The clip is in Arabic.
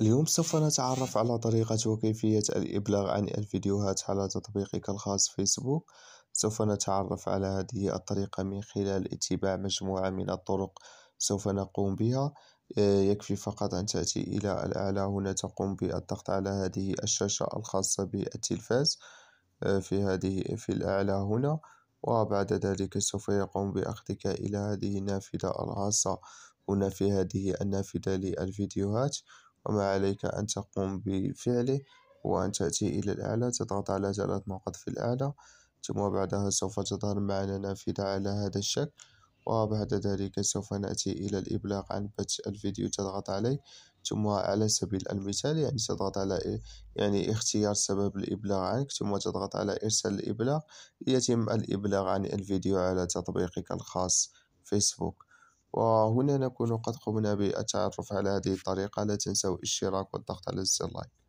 اليوم سوف نتعرف على طريقة وكيفية الإبلاغ عن الفيديوهات على تطبيقك الخاص فيسبوك سوف نتعرف على هذه الطريقة من خلال اتباع مجموعة من الطرق سوف نقوم بها آه، يكفي فقط أن تأتي إلى الأعلى هنا تقوم بالضغط على هذه الشاشة الخاصة بالتلفاز آه، في هذه في الأعلى هنا وبعد ذلك سوف يقوم بأخذك إلى هذه النافذة الخاصة هنا في هذه النافذة للفيديوهات وما عليك أن تقوم بفعله هو أن تأتي إلى الأعلى تضغط على ثلاث نقط في الأعلى ثم بعدها سوف تظهر معنا نافذة على هذا الشكل وبعد ذلك سوف نأتي إلى الإبلاغ عن بث الفيديو تضغط عليه ثم على سبيل المثال يعني تضغط على يعني اختيار سبب الإبلاغ عنك ثم تضغط على إرسال الإبلاغ ليتم الإبلاغ عن الفيديو على تطبيقك الخاص فيسبوك وهنا نكون قد قمنا بالتعرف على هذه الطريقة لا تنسوا الاشتراك والضغط على زر لايك